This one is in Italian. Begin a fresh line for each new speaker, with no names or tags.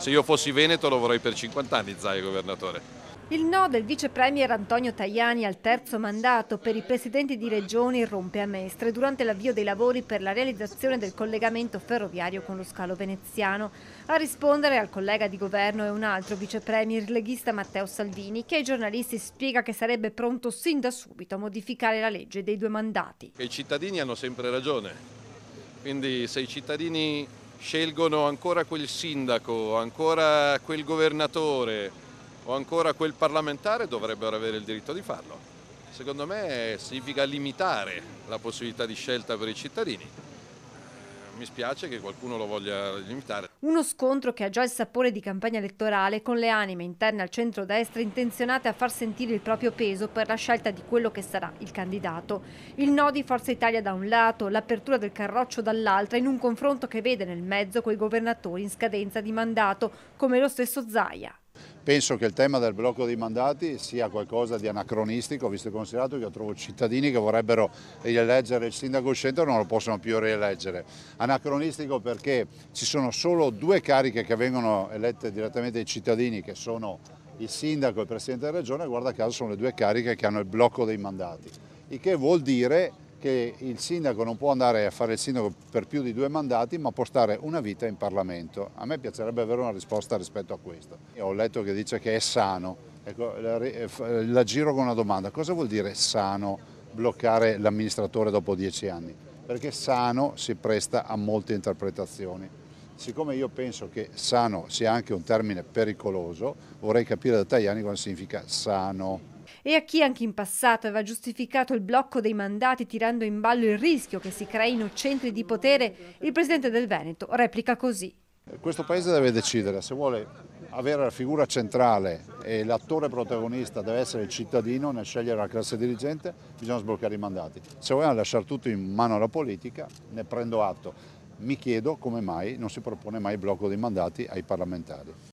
Se io fossi Veneto lo vorrei per 50 anni Zaia governatore.
Il no del vicepremier Antonio Tajani al terzo mandato per i presidenti di regioni rompe a Mestre durante l'avvio dei lavori per la realizzazione del collegamento ferroviario con lo scalo veneziano. A rispondere al collega di governo è un altro vicepremier premier leghista Matteo Salvini che ai giornalisti spiega che sarebbe pronto sin da subito a modificare la legge dei due mandati.
I cittadini hanno sempre ragione, quindi se i cittadini scelgono ancora quel sindaco, ancora quel governatore o ancora quel parlamentare dovrebbero avere il diritto di farlo. Secondo me significa limitare la possibilità di scelta per i cittadini. Mi spiace che qualcuno lo voglia limitare.
Uno scontro che ha già il sapore di campagna elettorale con le anime interne al centro-destra intenzionate a far sentire il proprio peso per la scelta di quello che sarà il candidato. Il no di Forza Italia da un lato, l'apertura del carroccio dall'altra in un confronto che vede nel mezzo quei governatori in scadenza di mandato, come lo stesso Zaia.
Penso che il tema del blocco dei mandati sia qualcosa di anacronistico, visto e considerato che io trovo cittadini che vorrebbero rieleggere il sindaco uscente e non lo possono più rieleggere. Anacronistico perché ci sono solo due cariche che vengono elette direttamente dai cittadini, che sono il sindaco e il presidente della regione, e guarda caso sono le due cariche che hanno il blocco dei mandati, il che vuol dire che il sindaco non può andare a fare il sindaco per più di due mandati ma può stare una vita in Parlamento. A me piacerebbe avere una risposta rispetto a questo. Io ho letto che dice che è sano, ecco, la, eh, eh, la giro con una domanda, cosa vuol dire sano bloccare l'amministratore dopo dieci anni? Perché sano si presta a molte interpretazioni. Siccome io penso che sano sia anche un termine pericoloso, vorrei capire da Tajani cosa significa
sano e a chi anche in passato aveva giustificato il blocco dei mandati tirando in ballo il rischio che si creino centri di potere, il presidente del Veneto replica così.
Questo paese deve decidere se vuole avere la figura centrale e l'attore protagonista deve essere il cittadino nel scegliere la classe dirigente, bisogna sbloccare i mandati. Se vogliamo lasciare tutto in mano alla politica, ne prendo atto. Mi chiedo come mai non si propone mai il blocco dei mandati ai parlamentari.